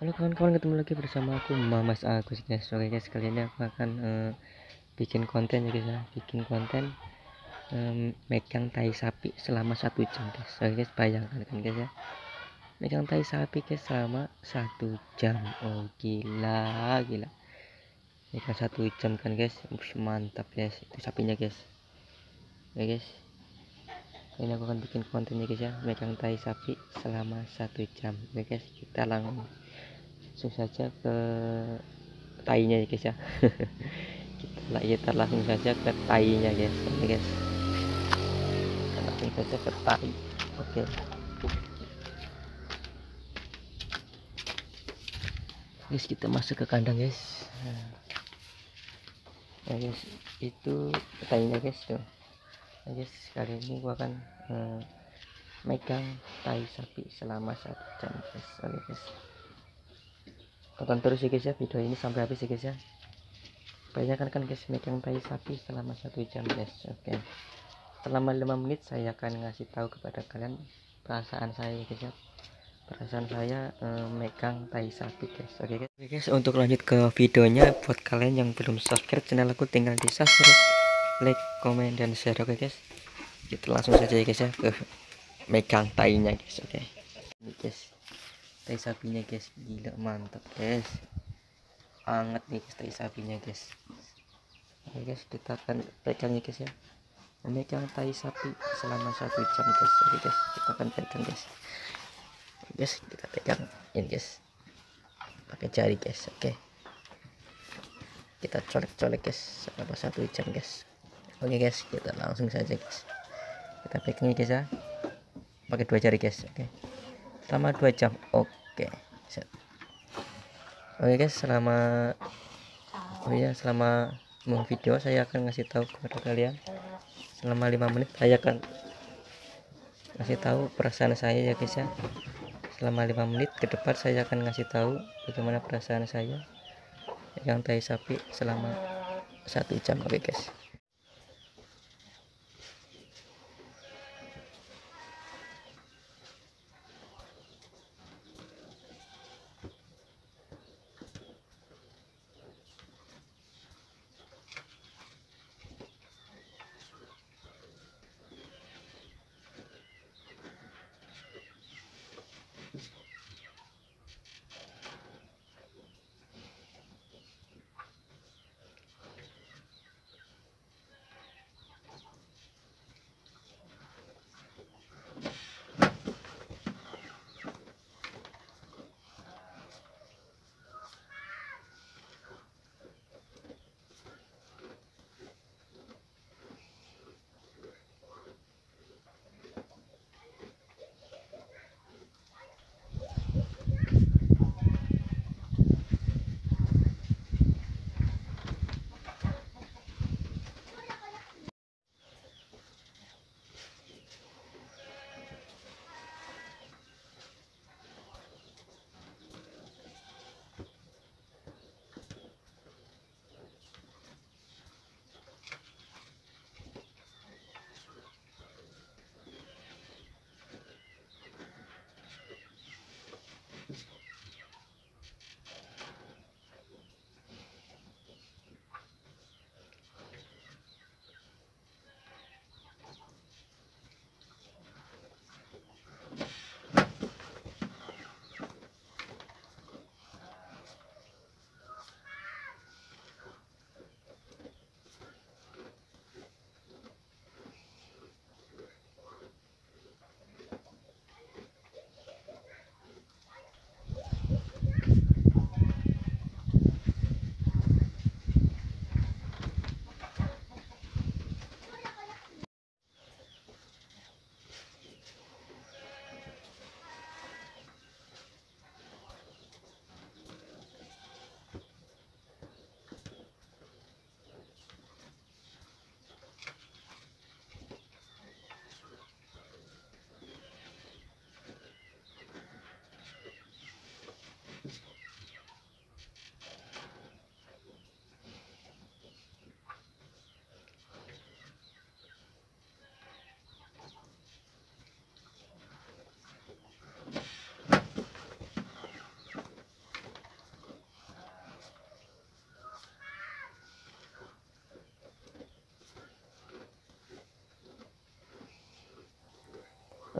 Halo kawan-kawan ketemu lagi bersama aku Mamas Agus guys. Oke guys kali ini aku akan uh, bikin konten ya guys ya. Bikin konten um, megang tai sapi selama satu jam guys. Oke guys bayangkan kan guys ya. Megang tai sapi guys selama satu jam. Oh gila gila. Megang satu jam kan guys. Ush, mantap guys. Itu sapinya guys. Oke ya guys. Kali ini aku akan bikin kontennya guys ya. Megang tai sapi selama satu jam. Oke ya guys kita langsung langsung saja ke tainya ya guys ya kita, ya, kita langsung saja ke tainya guys ini guys kita langsung saja ke tai oke okay. guys kita masuk ke kandang guys nah guys itu tainya guys tuh nah guys kali ini gua akan eh, megang tai sapi selama satu jam guys oke okay, guys tonton terus ya guys ya video ini sampai habis ya guys ya bayangkan kan guys megang tai sapi selama satu jam guys oke okay. selama lima menit saya akan ngasih tahu kepada kalian perasaan saya ya guys ya perasaan saya eh, megang tai sapi guys oke okay, guys. Okay, guys untuk lanjut ke videonya buat kalian yang belum subscribe channel aku tinggal di subscribe like comment dan share oke okay, guys kita langsung saja ya guys ya ke eh, megang tainya guys oke okay. ini guys tai sapinya guys gila mantap guys anget nih guys tai sapinya guys oke guys kita akan pegang ya guys ya memegang tai sapi selama satu jam guys oke guys kita akan pegang guys okay, guys kita pegang ini guys pakai jari guys oke kita colek-colek guys selama satu jam guys oke guys kita langsung saja guys kita pegang pegangnya guys ya pakai dua jari guys oke selama dua jam oke oke set oke guys selama oh ya selama mau video saya akan ngasih tahu kepada kalian selama lima menit saya akan ngasih tahu perasaan saya ya guys ya selama lima menit ke depan saya akan ngasih tahu bagaimana perasaan saya yang tai sapi selama satu jam oke okay, guys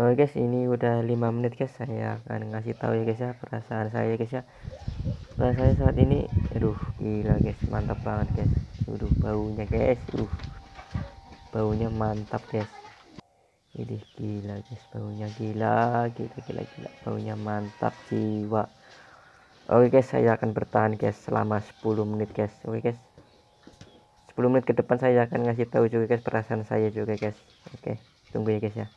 Oke oh, guys, ini udah 5 menit guys. Saya akan ngasih tahu ya guys ya perasaan saya guys ya. Perasaan saya saat ini aduh gila guys, mantap banget guys. Aduh baunya guys. Uh. Baunya mantap guys. Ini gila guys, baunya gila, gila gila gila. Baunya mantap jiwa. Oke guys, saya akan bertahan guys selama 10 menit guys. Oke guys. 10 menit ke depan saya akan ngasih tahu juga guys perasaan saya juga guys. Oke, tunggu ya guys ya.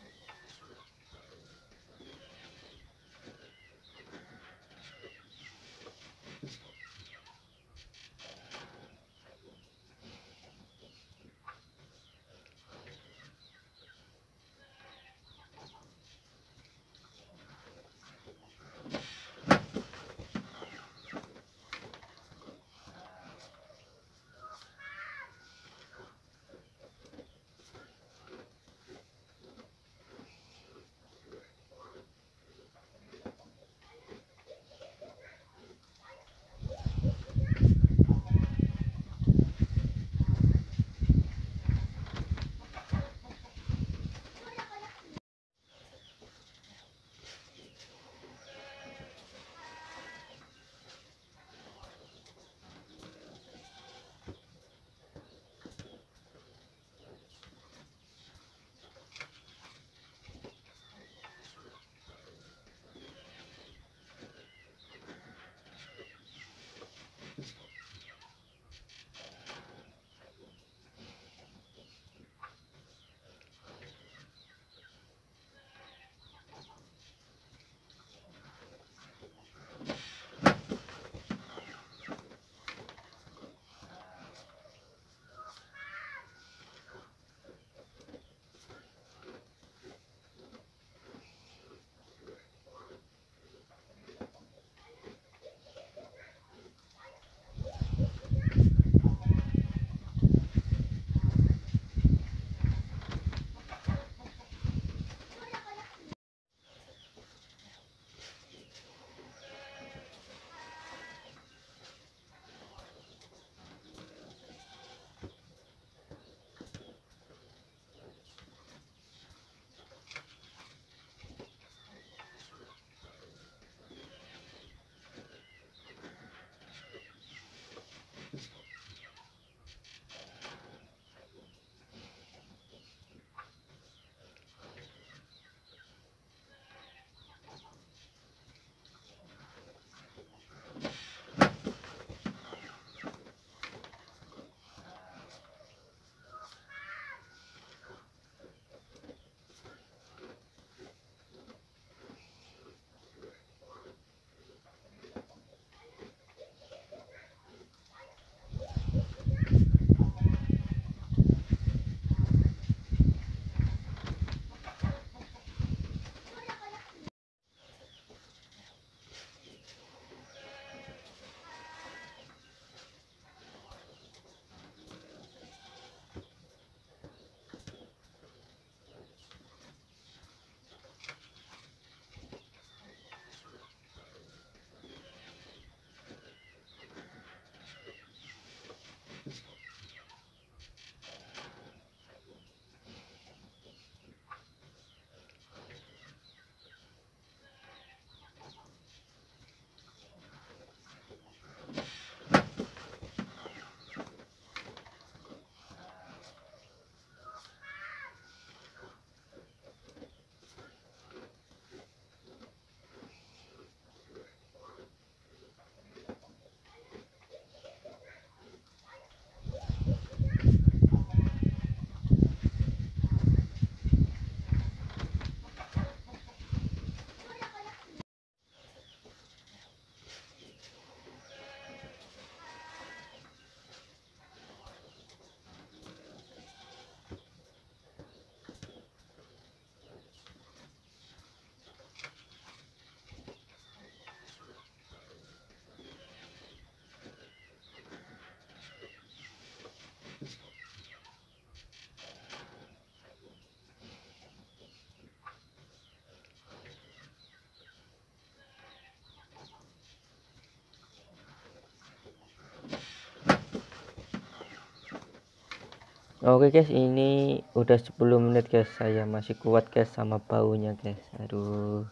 Oke guys, ini udah 10 menit guys. Saya masih kuat guys sama baunya guys. Aduh.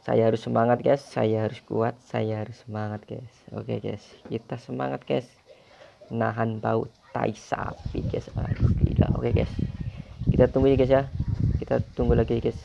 Saya harus semangat guys, saya harus kuat, saya harus semangat guys. Oke guys, kita semangat guys. Nahan bau tai sapi guys. Aduh gila. Oke guys. Kita tunggu ya guys ya. Kita tunggu lagi guys.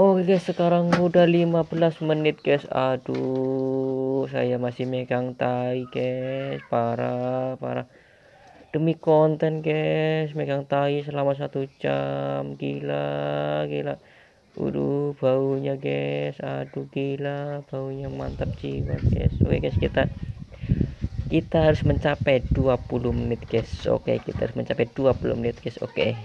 Oke oh, guys sekarang udah 15 menit guys aduh saya masih megang tai guys parah parah demi konten guys megang tai selama satu jam gila gila Waduh baunya guys aduh gila baunya mantap jiwa guys oke guys kita kita harus mencapai 20 menit guys oke kita harus mencapai 20 menit guys oke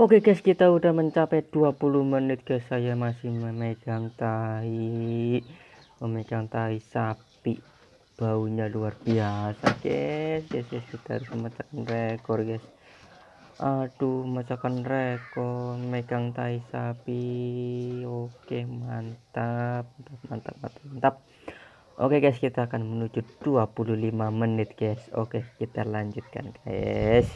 Oke guys kita udah mencapai 20 menit guys saya masih memegang tai memegang tai sapi baunya luar biasa guys guys, guys kita harus memecahkan rekor guys aduh masakan rekor memegang tai sapi oke mantap mantap mantap mantap oke guys kita akan menuju 25 menit guys oke kita lanjutkan guys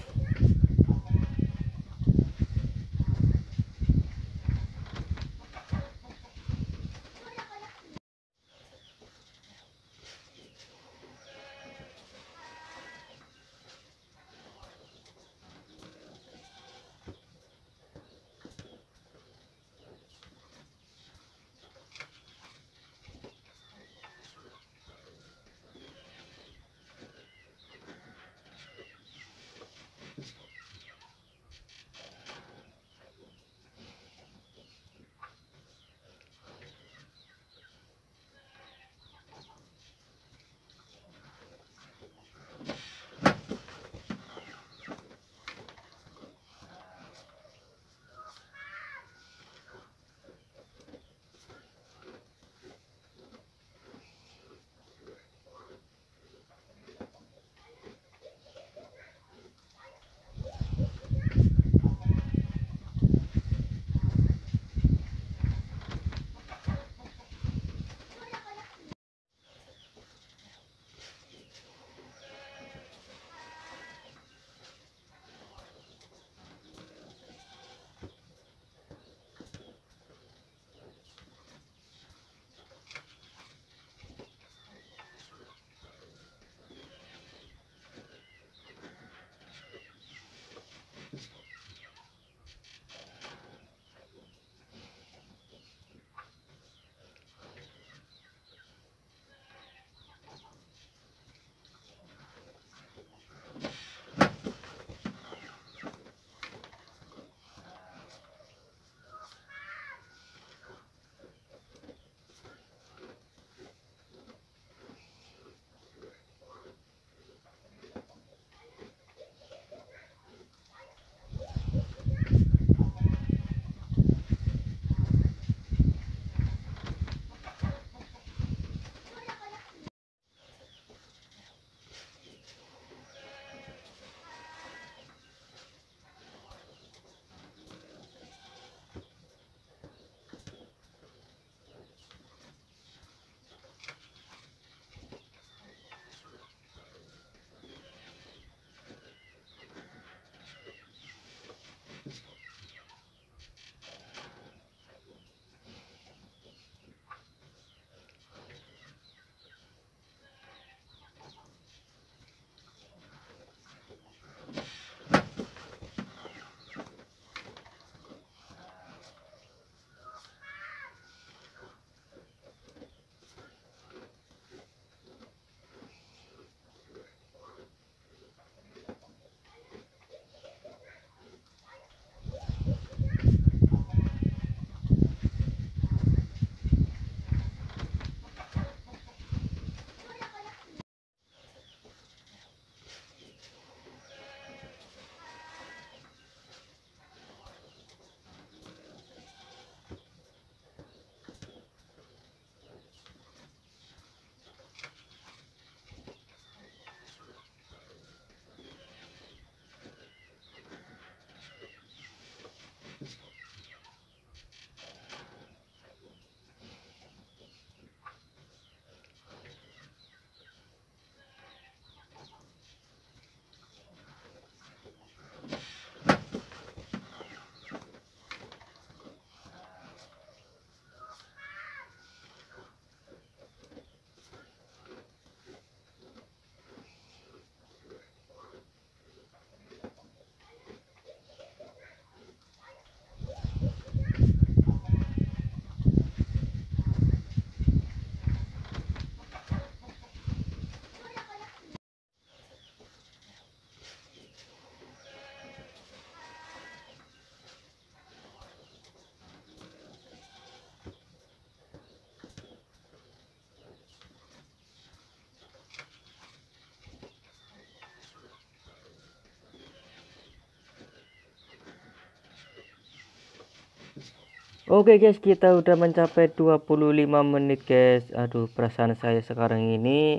Oke guys kita udah mencapai 25 menit guys Aduh perasaan saya sekarang ini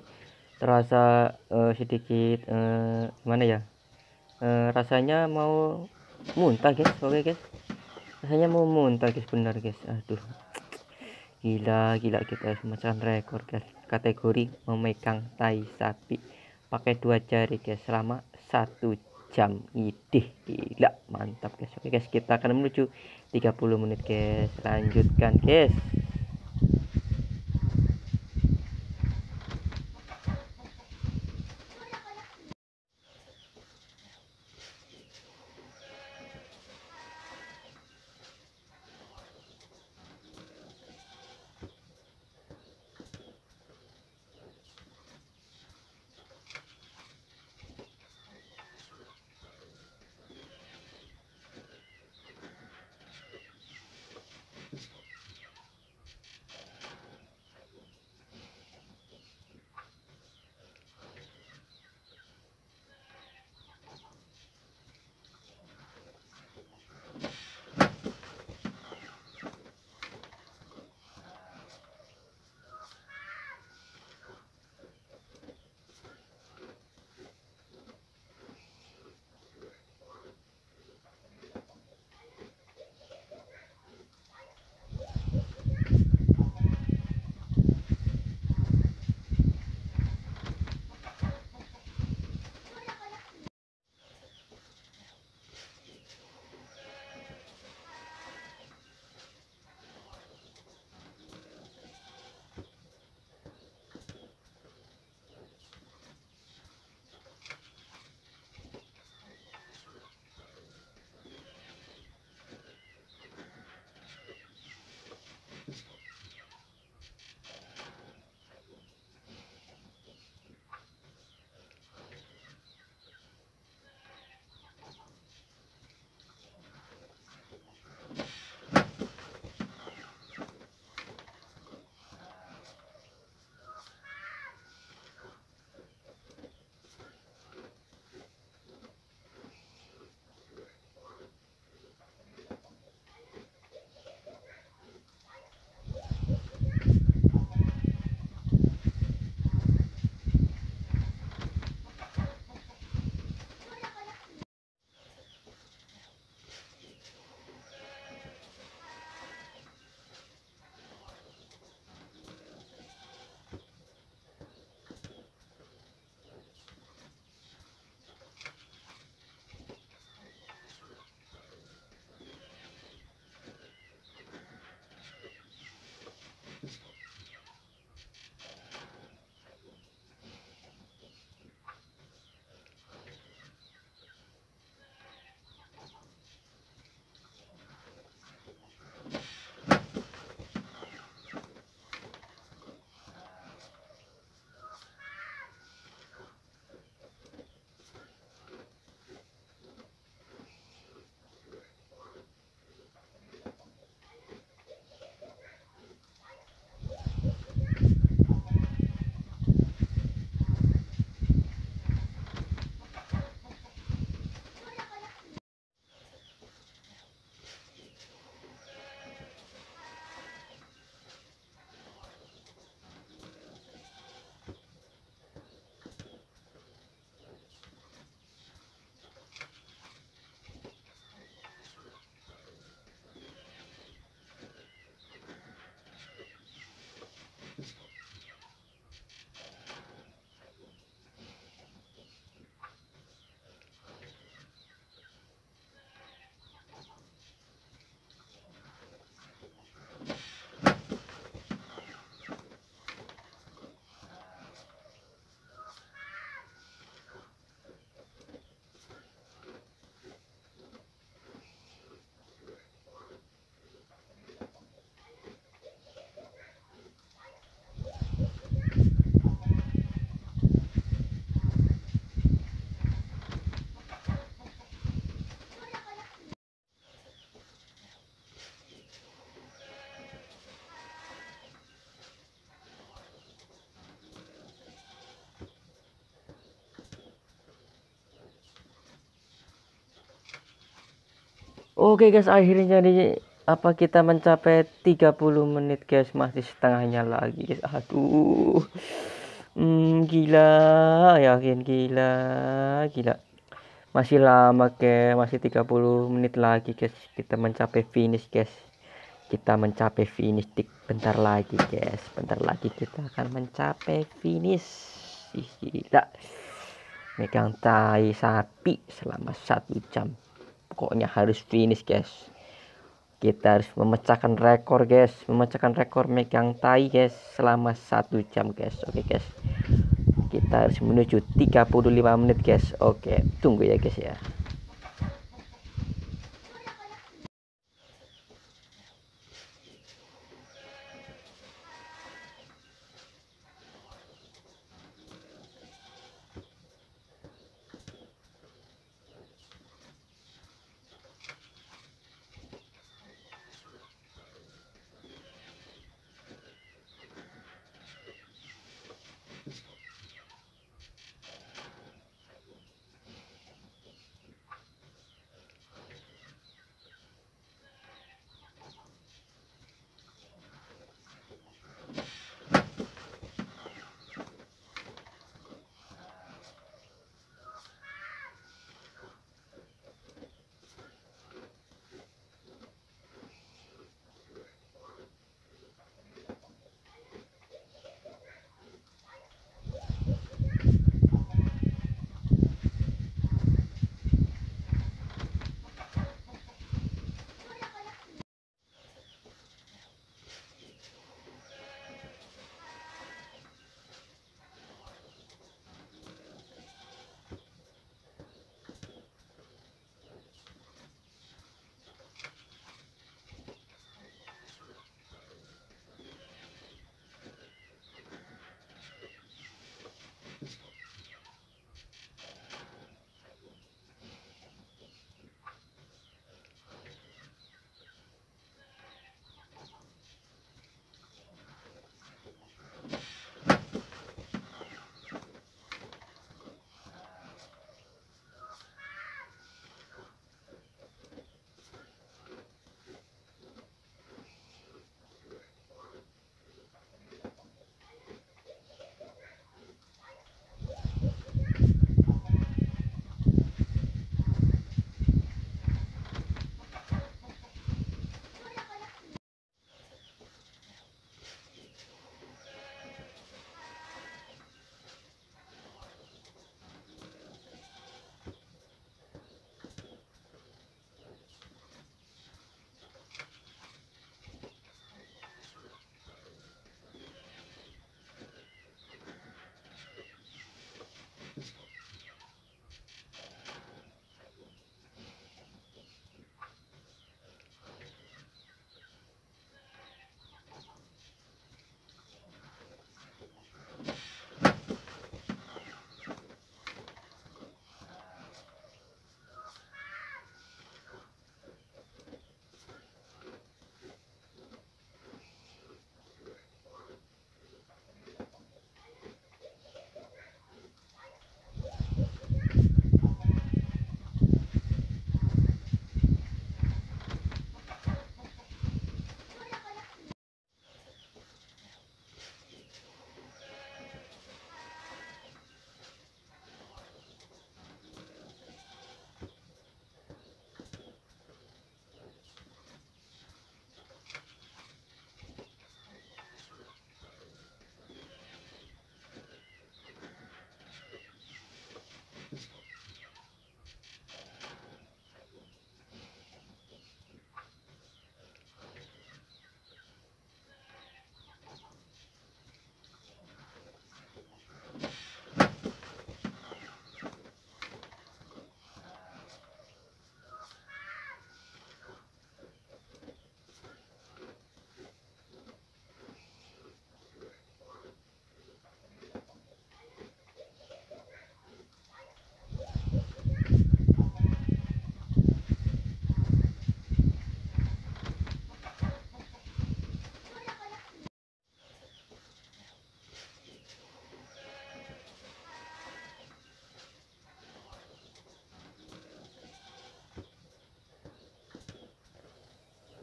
terasa uh, sedikit uh, gimana ya uh, rasanya mau muntah guys oke okay, guys rasanya mau muntah guys benar guys aduh gila gila kita semacam rekor guys kategori memegang tai sapi pakai dua jari guys selama satu jam idih gila mantap guys oke okay, guys kita akan menuju 30 menit guys lanjutkan guys Oke guys, akhirnya di apa kita mencapai 30 menit guys, masih setengahnya lagi guys. Aduh. Hmm, gila, yakin gila, gila. Masih lama ke, masih 30 menit lagi guys kita mencapai finish guys. Kita mencapai finish tik bentar lagi guys. Bentar lagi kita akan mencapai finish. Gila. Megang tai sapi selama satu jam pokoknya harus finish guys kita harus memecahkan rekor guys memecahkan rekor megang tai guys selama satu jam guys oke okay, guys kita harus menuju 35 menit guys oke okay, tunggu ya guys ya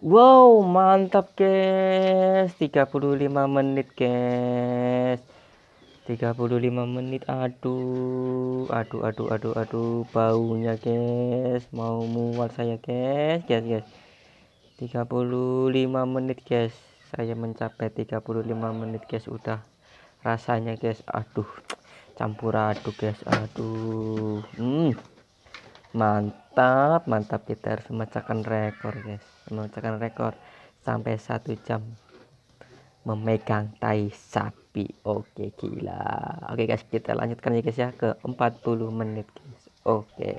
Wow, mantap, guys. 35 menit, guys. 35 menit. Aduh, aduh, aduh, aduh, aduh, baunya, guys. Mau muat saya, guys. Guys, guys. 35 menit, guys. Saya mencapai 35 menit, guys. Udah rasanya, guys. Aduh. Campur aduh guys. Aduh. Hmm mantap mantap kita harus memecahkan rekor guys memecahkan rekor sampai satu jam memegang tai sapi oke gila oke guys kita lanjutkan ya guys ya ke 40 menit guys oke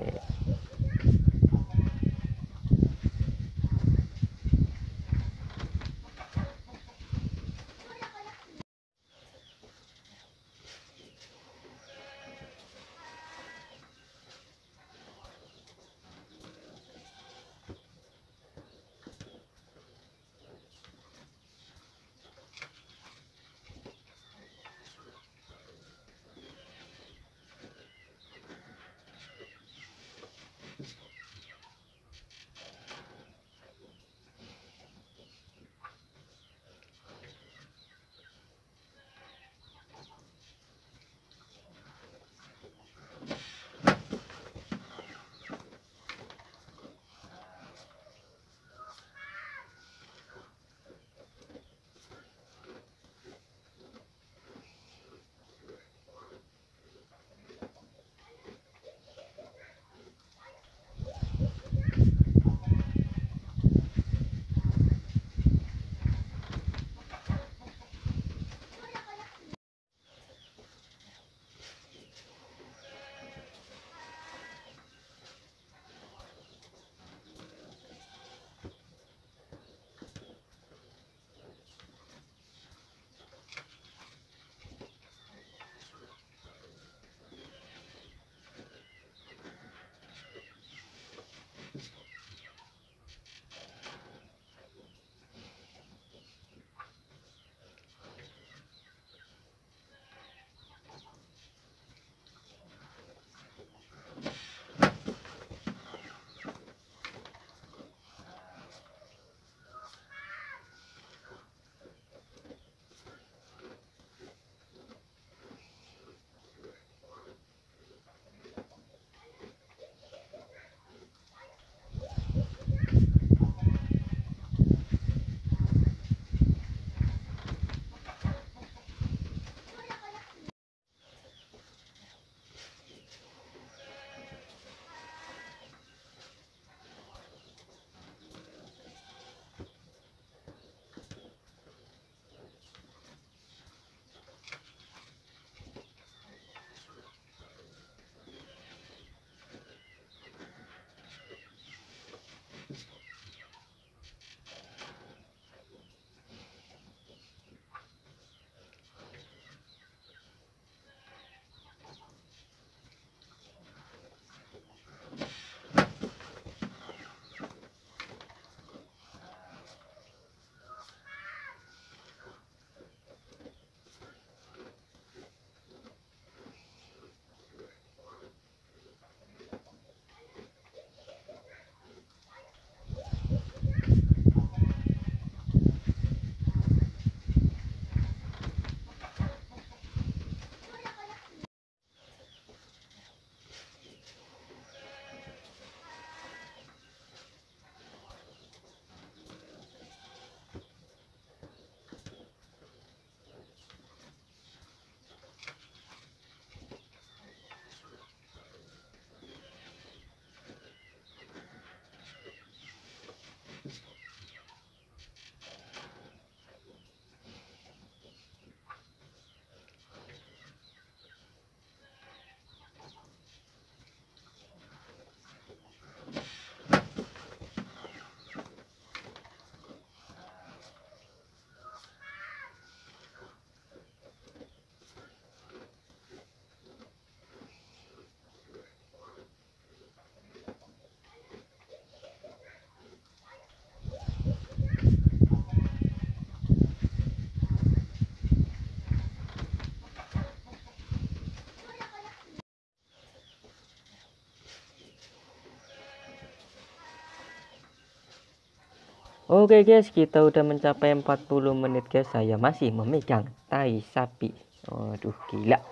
Oke guys, kita udah mencapai 40 menit guys. Saya masih memegang tai sapi. Aduh, gila.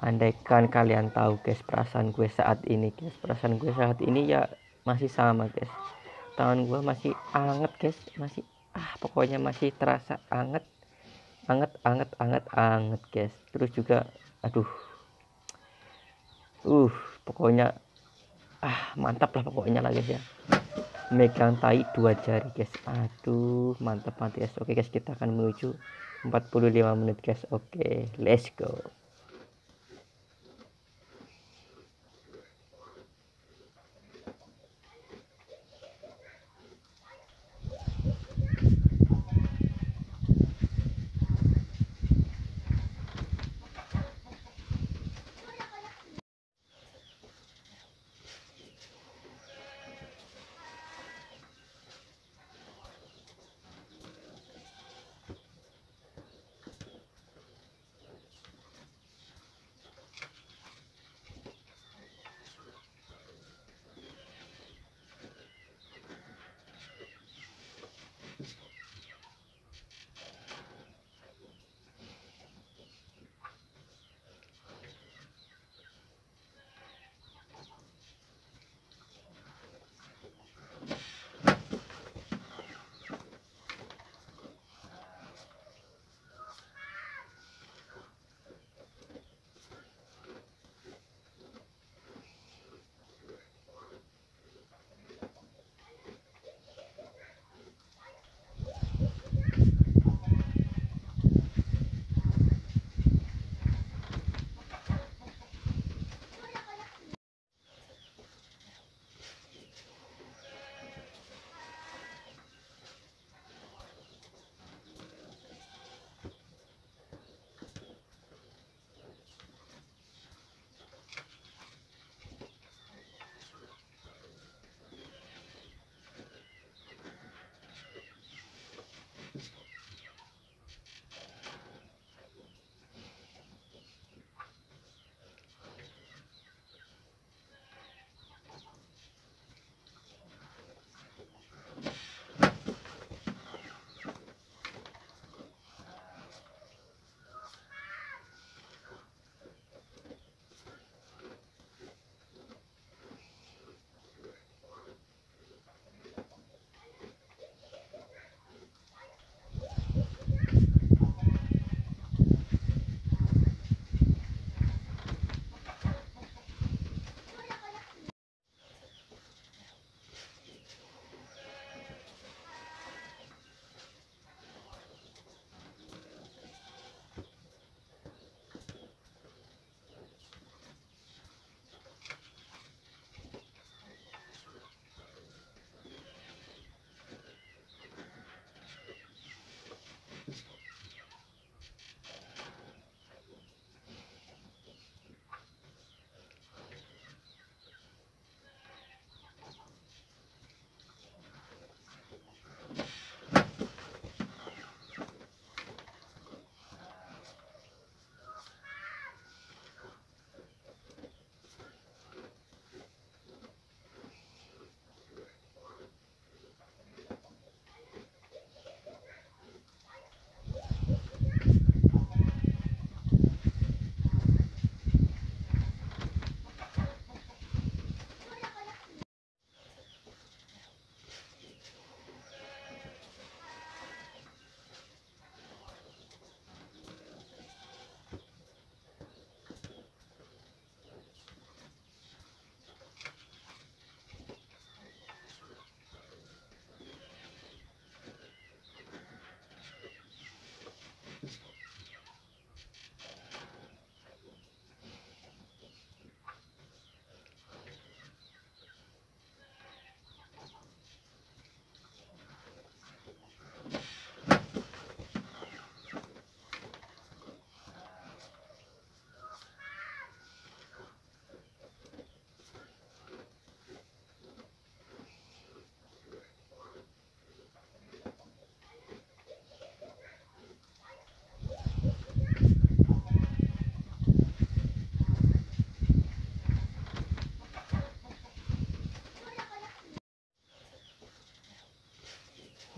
Andaikan kalian tahu guys perasaan gue saat ini guys. Perasaan gue saat ini ya masih sama guys. Tangan gue masih anget guys, masih ah pokoknya masih terasa anget. Anget anget anget anget guys. Terus juga aduh. Uh, pokoknya ah mantap lah pokoknya lah guys ya megang tai dua jari guys aduh mantap mantap guys oke guys kita akan menuju 45 menit guys oke let's go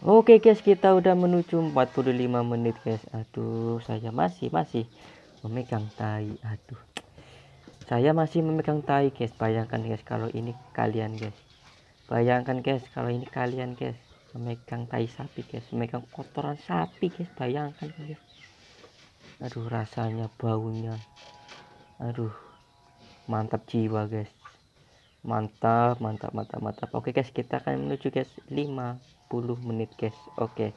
Oke guys kita udah menuju 45 menit guys aduh saya masih masih memegang tai aduh saya masih memegang tai guys bayangkan guys kalau ini kalian guys bayangkan guys kalau ini kalian guys memegang tai sapi guys memegang kotoran sapi guys bayangkan guys aduh rasanya baunya aduh mantap jiwa guys mantap mantap mantap mantap oke guys kita akan menuju guys 5 menit guys oke okay.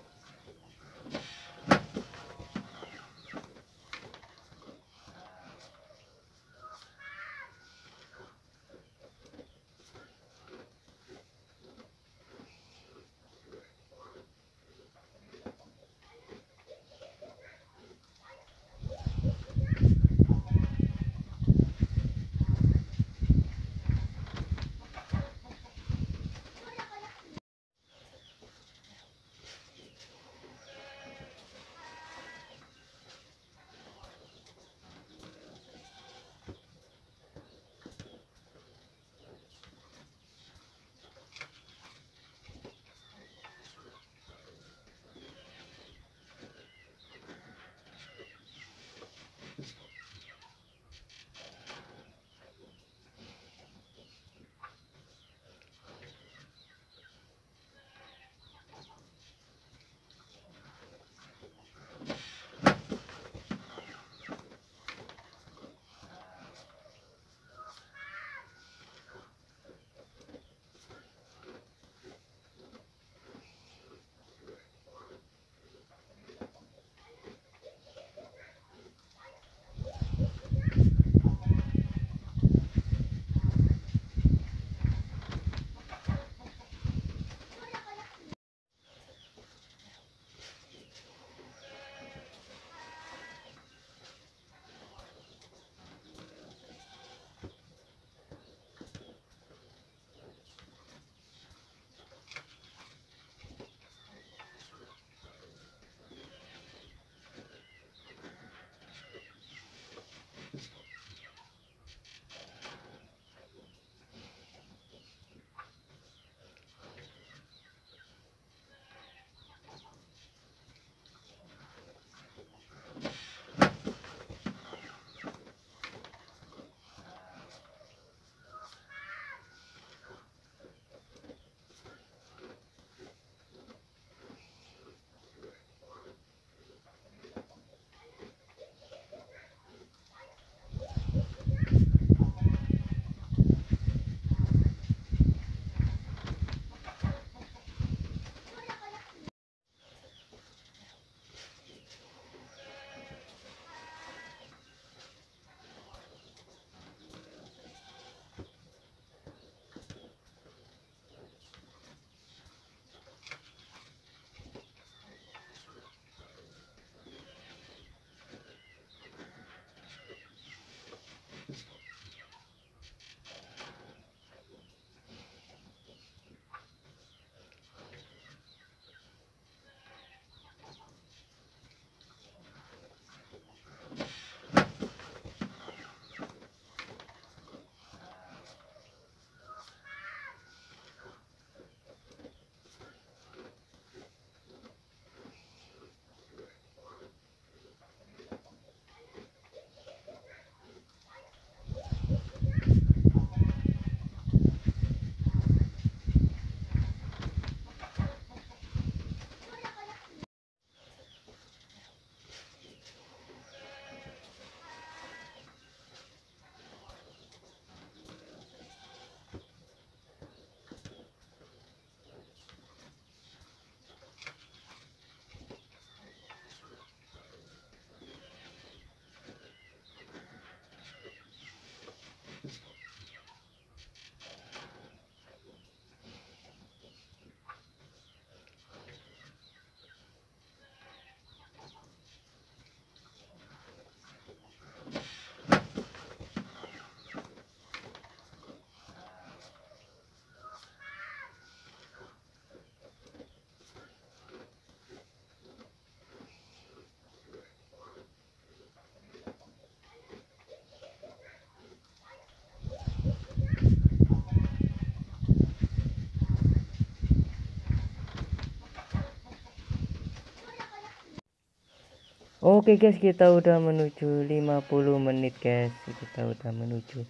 Oke guys kita udah menuju 50 menit guys kita udah menuju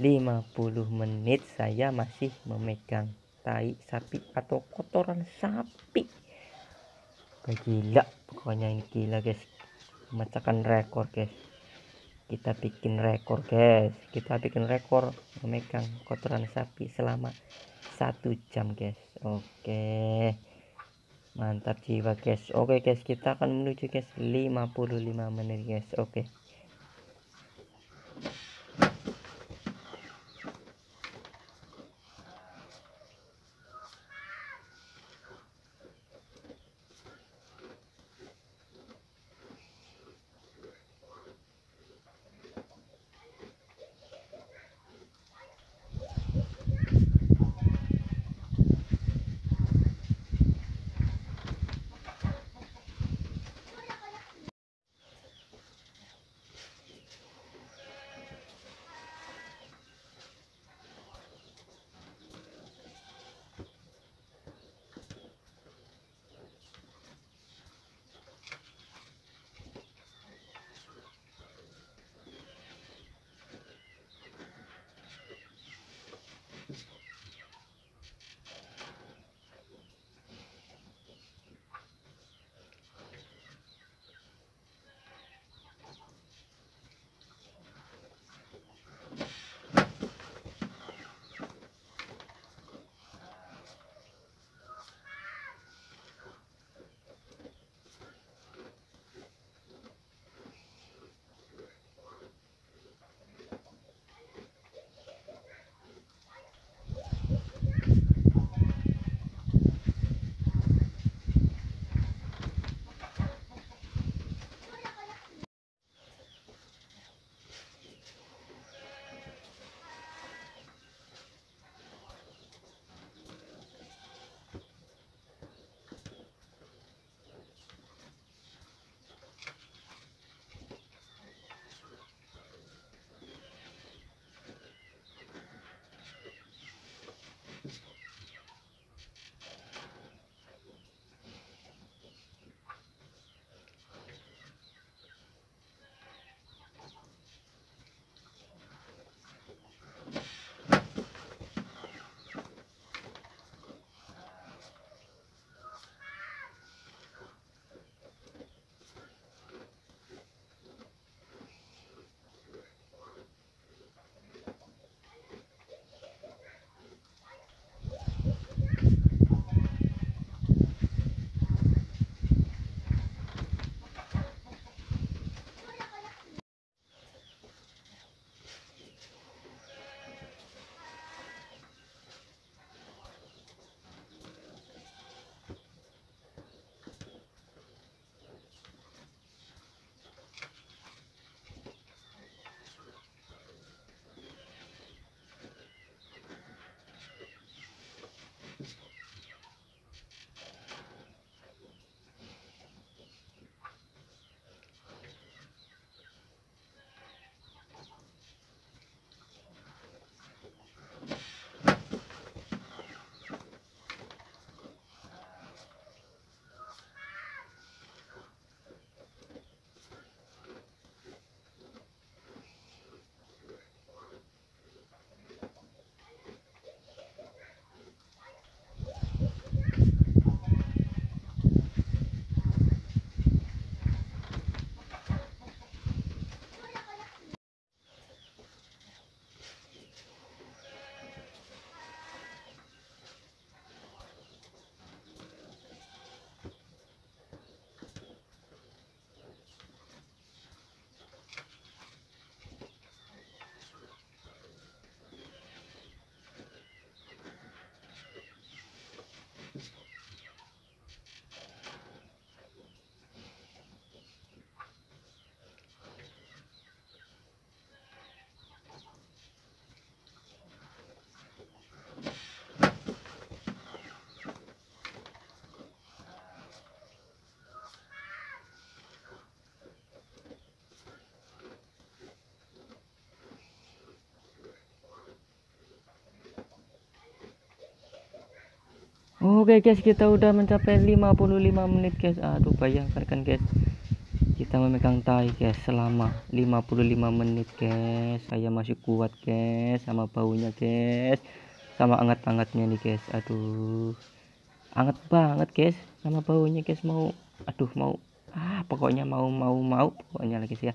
50 menit saya masih memegang tai sapi atau kotoran sapi gila pokoknya ini gila guys memecahkan rekor guys kita bikin rekor guys kita bikin rekor memegang kotoran sapi selama satu jam guys oke okay mantap jiwa guys oke guys kita akan menuju guys 55 menit guys oke Oh, oke guys kita udah mencapai 55 menit guys aduh bayangkan kan guys kita memegang tai guys selama 55 menit guys saya masih kuat guys sama baunya guys sama anget-angetnya nih guys aduh anget banget guys sama baunya guys mau aduh mau ah pokoknya mau mau mau pokoknya lagi sih ya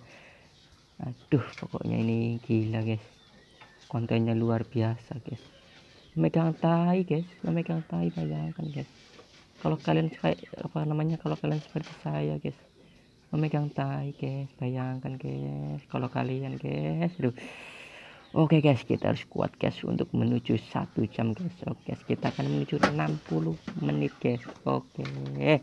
aduh pokoknya ini gila guys kontennya luar biasa guys memegang tai guys memegang tai bayangkan guys kalau kalian kayak apa namanya kalau kalian seperti saya guys memegang tai guys bayangkan guys kalau kalian guys aduh oke okay, guys kita harus kuat guys untuk menuju satu jam guys oke okay, guys kita akan menuju 60 menit guys oke okay.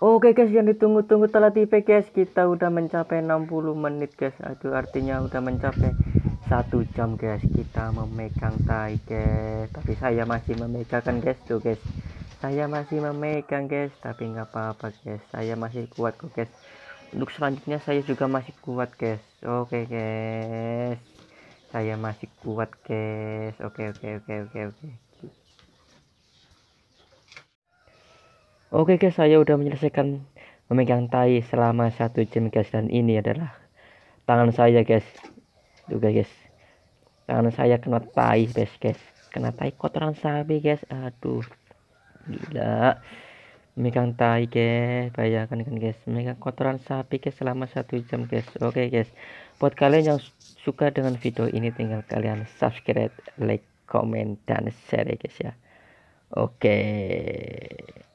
Oke guys yang ditunggu-tunggu telah tipe guys kita udah mencapai 60 menit guys aduh artinya udah mencapai satu jam guys kita memegang tai guys tapi saya masih memegang guys tuh guys saya masih memegang guys tapi nggak apa-apa guys saya masih kuat kok guys untuk selanjutnya saya juga masih kuat guys oke guys saya masih kuat guys oke oke oke oke oke Oke guys, saya udah menyelesaikan memegang tai selama satu jam guys dan ini adalah tangan saya guys. Juga guys. Tangan saya kena tai guys guys. Kena tai kotoran sapi guys. Aduh. Gila. Memegang tai guys. Bayangkan kan guys. Memegang kotoran sapi guys selama satu jam guys. Oke guys. Buat kalian yang suka dengan video ini tinggal kalian subscribe, like, comment, dan share ya guys ya. Oke.